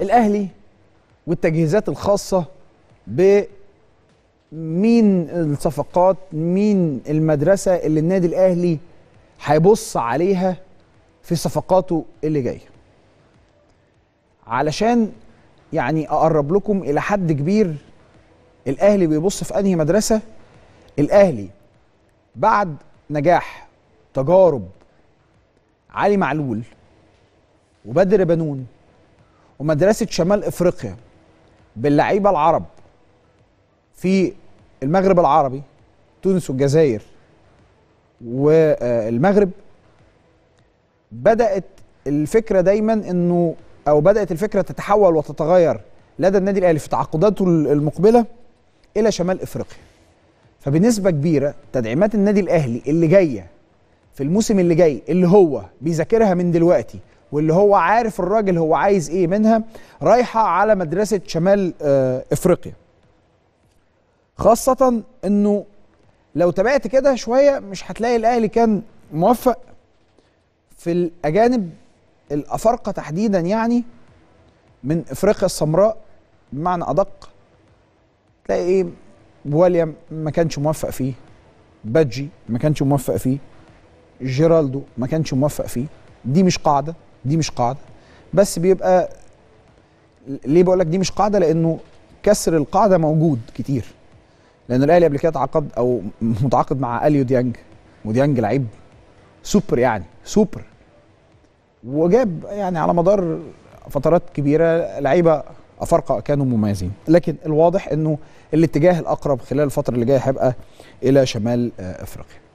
الاهلي والتجهيزات الخاصه ب مين الصفقات مين المدرسه اللي النادي الاهلي هيبص عليها في صفقاته اللي جايه علشان يعني اقرب لكم الى حد كبير الاهلي بيبص في انهي مدرسه الاهلي بعد نجاح تجارب علي معلول وبدر بنون ومدرسه شمال افريقيا باللعيبه العرب في المغرب العربي تونس والجزائر والمغرب بدات الفكره دايما انه او بدات الفكره تتحول وتتغير لدى النادي الاهلي في تعاقداته المقبله الى شمال افريقيا فبنسبه كبيره تدعيمات النادي الاهلي اللي جايه في الموسم اللي جاي اللي هو بيذاكرها من دلوقتي واللي هو عارف الراجل هو عايز ايه منها رايحه على مدرسه شمال آه، افريقيا خاصه انه لو تابعت كده شويه مش هتلاقي الاهلي كان موفق في الاجانب الافارقه تحديدا يعني من افريقيا السمراء بمعنى ادق تلاقي ايه بواليا ما كانش موفق فيه بادجي ما كانش موفق فيه جيرالدو ما كانش موفق فيه دي مش قاعده دي مش قاعده بس بيبقى ليه بقول لك دي مش قاعده لانه كسر القاعده موجود كتير لان الاهلي قبل كده تعاقد او متعاقد مع اليو ديانج وديانج لعيب سوبر يعني سوبر وجاب يعني على مدار فترات كبيره لعيبه افارقه كانوا مميزين لكن الواضح انه الاتجاه الاقرب خلال الفتره اللي جايه هيبقى الى شمال افريقيا